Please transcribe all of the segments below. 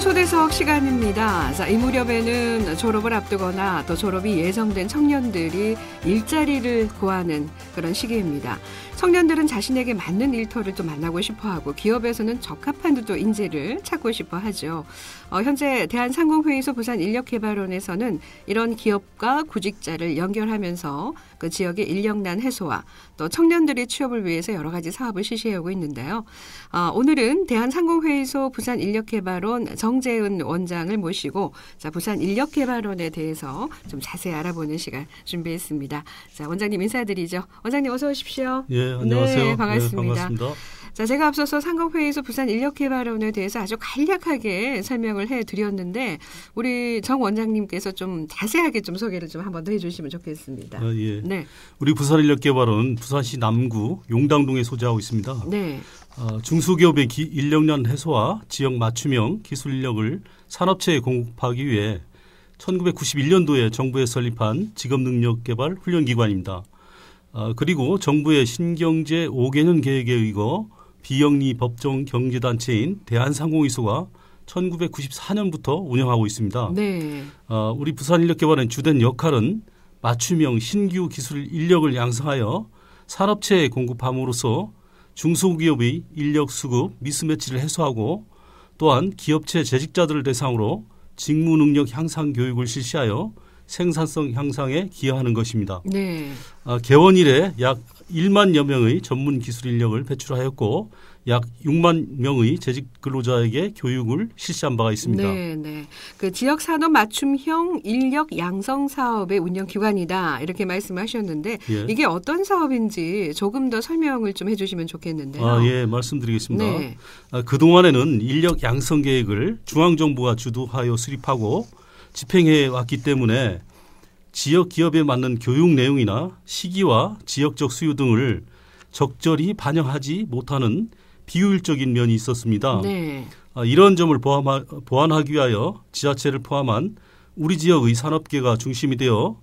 학부 초대석 시간입니다. 자, 이 무렵에는 졸업을 앞두거나 또 졸업이 예정된 청년들이 일자리를 구하는 그런 시기입니다. 청년들은 자신에게 맞는 일터를 또 만나고 싶어 하고 기업에서는 적합한 또 인재를 찾고 싶어 하죠. 어, 현재 대한상공회의소 부산 인력개발원에서는 이런 기업과 구직자를 연결하면서 그 지역의 인력난 해소와 또 청년들의 취업을 위해서 여러 가지 사업을 실시하고 있는데요. 어, 오늘은 대한상공회의소 부산 인력개발원 정재은 원장을 모시고 자, 부산 인력개발원에 대해서 좀 자세히 알아보는 시간 준비했습니다. 자, 원장님 인사드리죠. 원장님 어서 오십시오. 예, 네, 안녕하세요. 네, 네 반갑습니다. 네, 반갑습니다. 자, 제가 앞서서 상공회의소 부산 인력개발원에 대해서 아주 간략하게 설명을 해드렸는데 우리 정 원장님께서 좀 자세하게 좀 소개를 좀 한번 더 해주시면 좋겠습니다. 아, 예. 네. 우리 부산 인력개발원 부산시 남구 용당동에 소재하고 있습니다. 네. 어, 중소기업의 기, 인력난 해소와 지역 맞춤형 기술 인력을 산업체에 공급하기 위해 1991년도에 정부에 설립한 직업능력개발 훈련기관입니다. 어, 그리고 정부의 신경제 5개년 계획에 의거 비영리 법정 경제단체인 대한상공회의소가 1994년부터 운영하고 있습니다. 네. 어, 우리 부산인력개발의 주된 역할은 맞춤형 신규 기술 인력을 양성하여 산업체에 공급함으로써 중소기업의 인력 수급 미스매치를 해소하고 또한 기업체 재직자들을 대상으로 직무 능력 향상 교육을 실시하여 생산성 향상에 기여하는 것입니다. 네. 아, 개원 이래 약 1만여 명의 전문 기술 인력을 배출하였고 약 6만 명의 재직 근로자에게 교육을 실시한 바가 있습니다. 네, 네. 그 지역 산업 맞춤형 인력 양성 사업의 운영 기관이다 이렇게 말씀하셨는데 예. 이게 어떤 사업인지 조금 더 설명을 좀 해주시면 좋겠는데요. 아, 예, 말씀드리겠습니다. 네. 아, 그 동안에는 인력 양성 계획을 중앙 정부가 주도하여 수립하고 집행해 왔기 때문에 지역 기업에 맞는 교육 내용이나 시기와 지역적 수요 등을 적절히 반영하지 못하는 비효율적인 면이 있었습니다. 네. 아, 이런 점을 보완하, 보완하기 위하여 지자체를 포함한 우리 지역의 산업계가 중심이 되어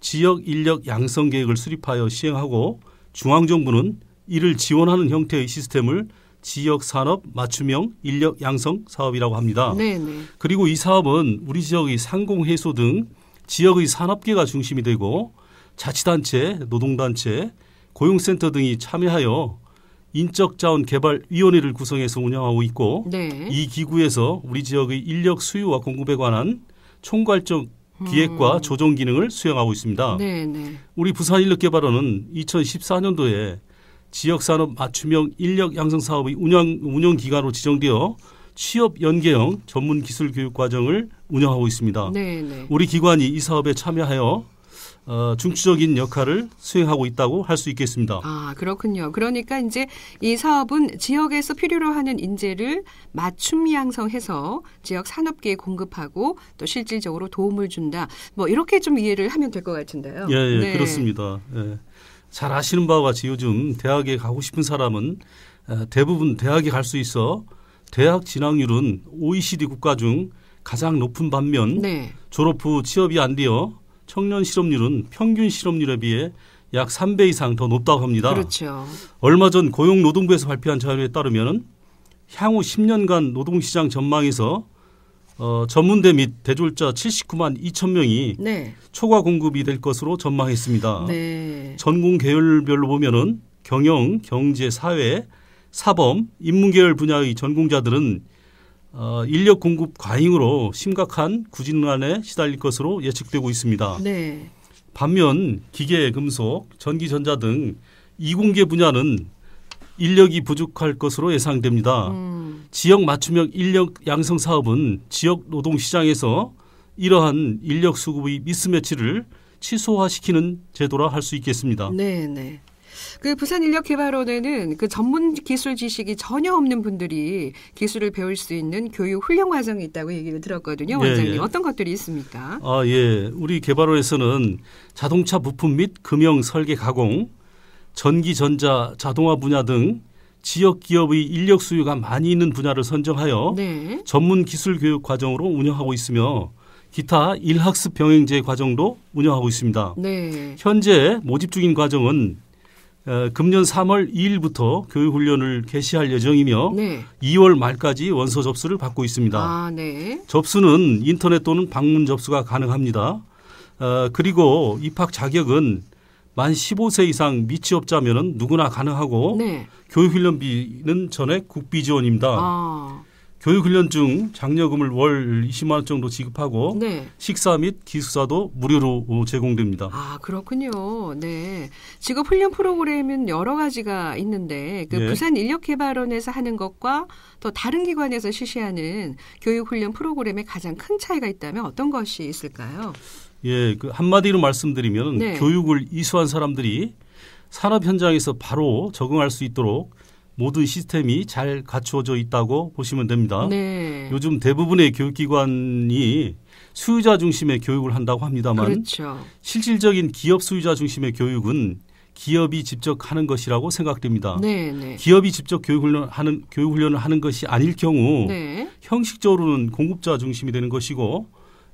지역 인력 양성 계획을 수립하여 시행하고 중앙정부는 이를 지원하는 형태의 시스템을 지역 산업 맞춤형 인력 양성 사업이라고 합니다. 네네. 네. 그리고 이 사업은 우리 지역의 상공 해소 등 지역의 산업계가 중심이 되고 자치단체, 노동단체, 고용센터 등이 참여하여 인적자원개발위원회를 구성해서 운영하고 있고 네. 이 기구에서 우리 지역의 인력 수요와 공급에 관한 총괄적 기획과 음. 조정 기능을 수행하고 있습니다. 네네. 네. 우리 부산인력개발원은 2014년도에 지역산업 맞춤형 인력 양성 사업의 운영, 운영 기관으로 지정되어 취업 연계형 전문 기술 교육 과정을 운영하고 있습니다. 네네. 네. 우리 기관이 이 사업에 참여하여 어, 중추적인 역할을 수행하고 있다고 할 수 있겠습니다. 아, 그렇군요. 그러니까 이제 이 사업은 지역에서 필요로 하는 인재를 맞춤 양성해서 지역 산업계에 공급하고 또 실질적으로 도움을 준다. 뭐 이렇게 좀 이해를 하면 될 것 같은데요. 예, 예 네. 그렇습니다. 예. 잘 아시는 바와 같이 요즘 대학에 가고 싶은 사람은 어, 대부분 대학에 갈 수 있어 대학 진학률은 OECD 국가 중 가장 높은 반면 네. 졸업 후 취업이 안 되어 청년 실업률은 평균 실업률에 비해 약 3배 이상 더 높다고 합니다. 그렇죠. 얼마 전 고용노동부에서 발표한 자료에 따르면 향후 10년간 노동시장 전망에서 어, 전문대 및 대졸자 79만 2천 명이 네. 초과 공급이 될 것으로 전망했습니다. 네. 전공 계열별로 보면은 경영, 경제, 사회, 사범, 인문 계열 분야의 전공자들은 어, 인력 공급 과잉으로 심각한 구직난에 시달릴 것으로 예측되고 있습니다. 네. 반면 기계, 금속, 전기, 전자 등 이공계 분야는 인력이 부족할 것으로 예상됩니다. 음. 지역 맞춤형 인력 양성 사업은 지역 노동 시장에서 이러한 인력 수급의 미스매치를 취소화시키는 제도라 할 수 있겠습니다. 네, 네. 그 부산 인력 개발원에는 그 전문 기술 지식이 전혀 없는 분들이 기술을 배울 수 있는 교육 훈련 과정이 있다고 얘기를 들었거든요, 예, 원장님. 예, 예. 어떤 것들이 있습니까? 아, 예. 우리 개발원에서는 자동차 부품 및 금형 설계 가공, 전기, 전자, 자동화 분야 등 지역 기업의 인력 수요가 많이 있는 분야를 선정하여 네. 전문 기술 교육 과정으로 운영하고 있으며 기타 일학습 병행제 과정도 운영하고 있습니다. 네. 현재 모집 중인 과정은 어, 금년 3월 2일부터 교육 훈련을 개시할 예정이며 네. 2월 말까지 원서 접수를 받고 있습니다. 아, 네. 접수는 인터넷 또는 방문 접수가 가능합니다. 어, 그리고 입학 자격은 만 15세 이상 미취업자면은 누구나 가능하고 네. 교육훈련비는 전액 국비 지원입니다. 아. 교육훈련중 장려금을 월 20만 원 정도 지급하고 네. 식사 및 기숙사도 무료로 제공됩니다. 아 그렇군요. 네, 직업 훈련 프로그램은 여러 가지가 있는데 그 네. 부산 인력개발원에서 하는 것과 또 다른 기관에서 실시하는 교육 훈련 프로그램의 가장 큰 차이가 있다면 어떤 것이 있을까요? 예, 그 한마디로 말씀드리면 네. 교육을 이수한 사람들이 산업 현장에서 바로 적응할 수 있도록 모든 시스템이 잘 갖추어져 있다고 보시면 됩니다. 네. 요즘 대부분의 교육기관이 수요자 중심의 교육을 한다고 합니다만 그렇죠. 실질적인 기업 수요자 중심의 교육은 기업이 직접 하는 것이라고 생각됩니다. 네, 네. 기업이 직접 교육 훈련하는 교육 훈련을 하는 것이 아닐 경우 네. 형식적으로는 공급자 중심이 되는 것이고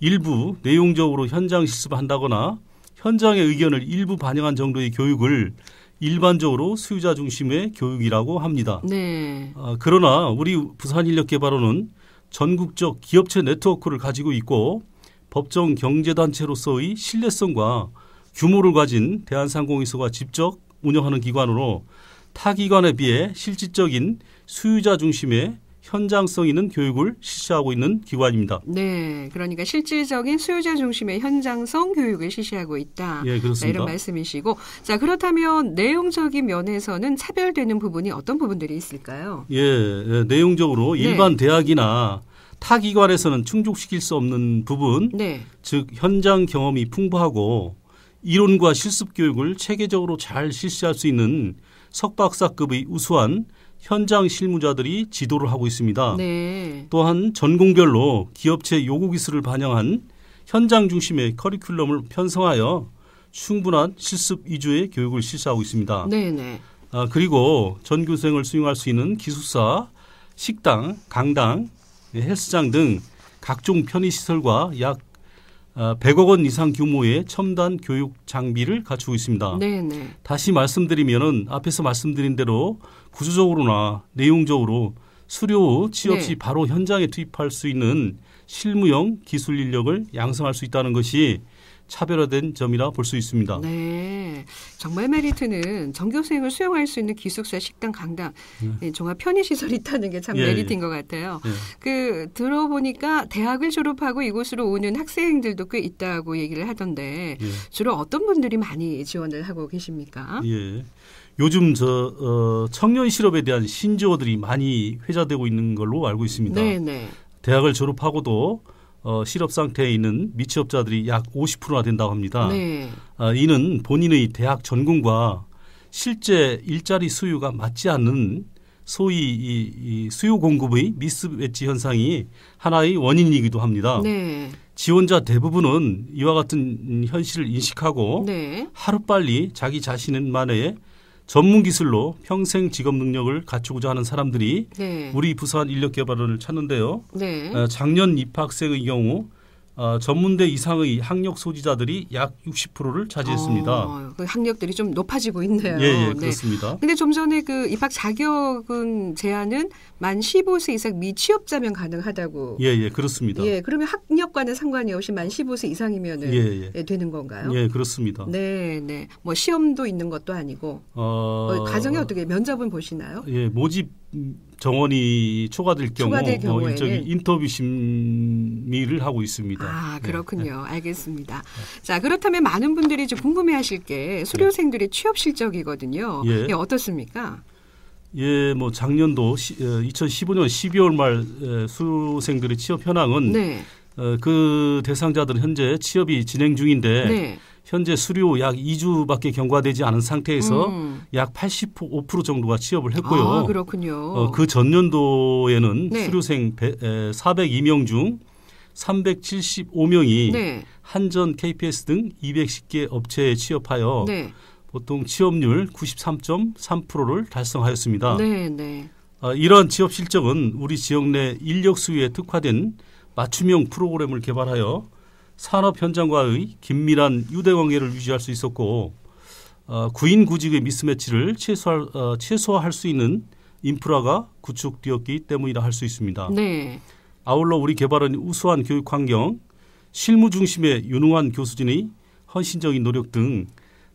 일부 내용적으로 현장 실습한다거나 현장의 의견을 일부 반영한 정도의 교육을 일반적으로 수요자 중심의 교육이라고 합니다. 네. 아, 그러나 우리 부산인력개발원은 전국적 기업체 네트워크를 가지고 있고 법정 경제단체로서의 신뢰성과 규모를 가진 대한상공인소가 직접 운영하는 기관으로 타 기관에 비해 실질적인 수요자 중심의 현장성 있는 교육을 실시하고 있는 기관입니다. 네, 그러니까 실질적인 수요자 중심의 현장성 교육을 실시하고 있다. 예, 그렇습니다. 네, 이런 말씀이시고, 자 그렇다면 내용적인 면에서는 차별되는 부분이 어떤 부분들이 있을까요? 예, 예 내용적으로 네. 일반 대학이나 타 기관에서는 충족시킬 수 없는 부분, 네. 즉 현장 경험이 풍부하고 이론과 실습 교육을 체계적으로 잘 실시할 수 있는 석박사급의 우수한 현장 실무자들이 지도를 하고 있습니다. 네. 또한 전공별로 기업체 요구 기술을 반영한 현장 중심의 커리큘럼을 편성하여 충분한 실습 위주의 교육을 실시하고 있습니다. 네네. 네. 아, 그리고 전교생을 수용할 수 있는 기숙사, 식당, 강당, 헬스장 등 각종 편의시설과 약 100억 어, 원 이상 규모의 첨단 교육 장비를 갖추고 있습니다. 네네. 네. 다시 말씀드리면은 앞에서 말씀드린 대로 구조적으로나 내용적으로 수료 후 취업 시 네. 바로 현장에 투입할 수 있는 실무형 기술 인력을 양성할 수 있다는 것이 차별화된 점이라 볼 수 있습니다. 네. 정말 메리트는 정교 수행을 수용할 수 있는 기숙사, 식당, 강당, 네. 예, 종합 편의시설이 있다는 게참 예, 예, 메리트인 예. 것 같아요. 예. 그 들어보니까 대학을 졸업하고 이곳으로 오는 학생들도 꽤 있다고 얘기를 하던데 예. 주로 어떤 분들이 많이 지원을 하고 계십니까? 예. 요즘 저 어, 청년 실업에 대한 신조어들이 많이 회자되고 있는 걸로 알고 있습니다. 네, 네. 대학을 졸업하고도 어, 실업 상태에 있는 미취업자들이 약 50%나 된다고 합니다. 네. 어, 이는 본인의 대학 전공과 실제 일자리 수요가 맞지 않는 소위 이, 이 수요 공급의 미스매치 현상이 하나의 원인이기도 합니다. 네. 지원자 대부분은 이와 같은 현실을 인식하고 네. 하루빨리 자기 자신만의 전문 기술로 평생 직업 능력을 갖추고자 하는 사람들이 네. 우리 부산 인력 개발원을 찾는데요. 네. 어, 작년 입학생의 경우 어, 전문대 이상의 학력 소지자들이 약 60%를 차지했습니다. 어, 그 학력들이 좀 높아지고 있네요. 예, 예 네. 그렇습니다. 근데 좀 전에 그 입학 자격은 제한은 만 15세 이상 미취업자면 가능하다고. 예, 예, 그렇습니다. 예, 그러면 학력과는 상관이 없이 만 15세 이상이면 은 예, 예, 예. 되는 건가요? 예, 그렇습니다. 네, 네. 뭐 시험도 있는 것도 아니고. 어... 가정에 어, 어떻게 면접은 보시나요? 예, 모집 정원이 초과될 경우 어, 뭐 일종 인터뷰 심의를 하고 있습니다. 아 네. 그렇군요. 네. 알겠습니다. 자 그렇다면 많은 분들이 좀 궁금해하실 게 수료생들의 취업 실적이거든요. 예. 예 어떻습니까? 예, 뭐 작년도 시, 2015년 어, 12월 말 수생들의 취업 현황은 네. 어, 그 대상자들은 현재 취업이 진행 중인데. 네. 현재 수료 약 2주밖에 경과되지 않은 상태에서 음. 약85% 정도가 취업을 했고요. 아, 그렇군요. 어, 그 전년도에는 네. 수료생 402명 중 375명이 네. 한전, KPS 등 210개 업체에 취업하여 네. 보통 취업률 93.3%를 달성하였습니다. 네, 네. 어, 이러한 취업 실적은 우리 지역 내 인력 수요에 특화된 맞춤형 프로그램을 개발하여 산업 현장과의 긴밀한 유대 관계를 유지할 수 있었고 어, 구인 구직의 미스매치를 최소화, 어, 최소화할 수 있는 인프라가 구축되었기 때문이라 할 수 있습니다. 네. 아울러 우리 개발은 우수한 교육 환경, 실무 중심의 유능한 교수진의 헌신적인 노력 등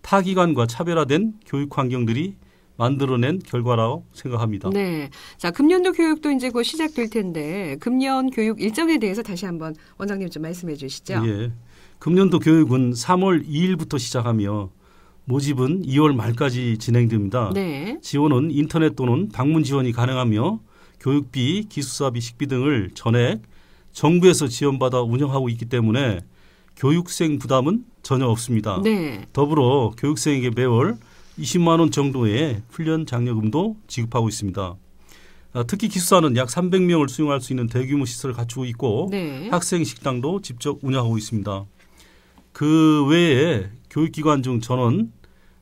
타기관과 차별화된 교육 환경들이 만들어낸 결과라고 생각합니다. 네. 자, 금년도 교육도 이제 곧 시작될 텐데 금년 교육 일정에 대해서 다시 한번 원장님 좀 말씀해 주시죠. 예. 금년도 교육은 3월 2일부터 시작하며 모집은 2월 말까지 진행됩니다. 네. 지원은 인터넷 또는 방문 지원이 가능하며 교육비, 기숙사비, 식비 등을 전액 정부에서 지원받아 운영하고 있기 때문에 교육생 부담은 전혀 없습니다. 네. 더불어 교육생에게 매월 20만 원 정도의 훈련 장려금도 지급하고 있습니다. 아, 특히 기숙사는 약 300명을 수용할 수 있는 대규모 시설을 갖추고 있고 네. 학생 식당도 직접 운영하고 있습니다. 그 외에 교육기관 중 저는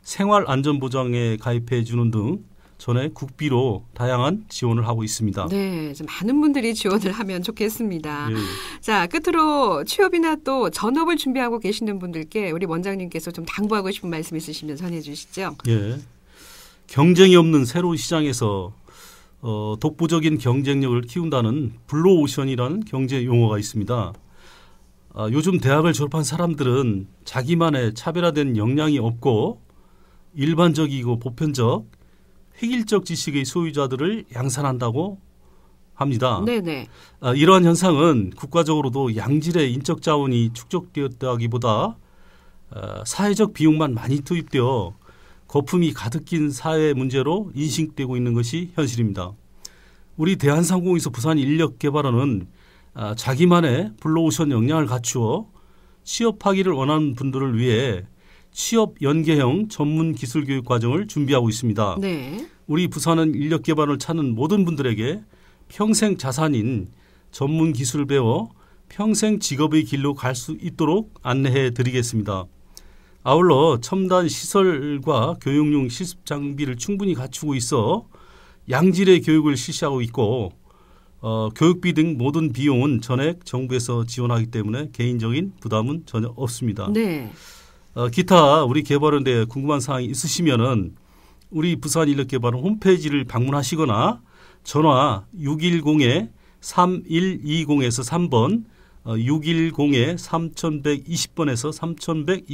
생활안전보장에 가입해 주는 등 전에 국비로 다양한 지원을 하고 있습니다. 네, 많은 분들이 지원을 하면 좋겠습니다. 예. 자, 끝으로 취업이나 또 전업을 준비하고 계시는 분들께 우리 원장님께서 좀 당부하고 싶은 말씀 있으시면 전해 주시죠. 예. 경쟁이 없는 새로운 시장에서 어, 독보적인 경쟁력을 키운다는 블루오션이라는 경제 용어가 있습니다. 아, 요즘 대학을 졸업한 사람들은 자기만의 차별화된 역량이 없고 일반적이고 보편적 획일적 지식의 소유자들을 양산한다고 합니다. 네네. 아, 이러한 현상은 국가적으로도 양질의 인적 자원이 축적되었다기보다 어, 사회적 비용만 많이 투입되어 거품이 가득 낀 사회 문제로 인식되고 있는 것이 현실입니다. 우리 대한상공에서 부산 인력 개발원은 아, 자기만의 블루오션 역량을 갖추어 취업하기를 원하는 분들을 위해 취업 연계형 전문 기술 교육 과정을 준비하고 있습니다. 네. 우리 부산은 인력 개발을 찾는 모든 분들에게 평생 자산인 전문 기술을 배워 평생 직업의 길로 갈 수 있도록 안내해 드리겠습니다. 아울러 첨단 시설과 교육용 실습 장비를 충분히 갖추고 있어 양질의 교육을 실시하고 있고 어, 교육비 등 모든 비용은 전액 정부에서 지원하기 때문에 개인적인 부담은 전혀 없습니다. 네. 어, 기타 우리 개발원데 궁금한 사항이 있으시면은 우리 부산 인력개발원 홈페이지를 방문하시거나 전화 610에 3120에서 3번, 610에 3120번에서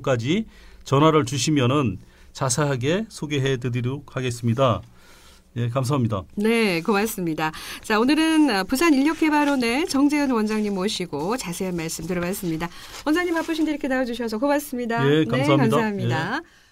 3123번까지 전화를 주시면은 자세하게 소개해 드리도록 하겠습니다. 예, 감사합니다. 네, 고맙습니다. 자, 오늘은 어, 부산 인력개발원의 정재현 원장님 모시고 자세한 말씀 들어봤습니다. 원장님 바쁘신데 이렇게 나와주셔서 고맙습니다. 예, 감사합니다. 네, 감사합니다. 예.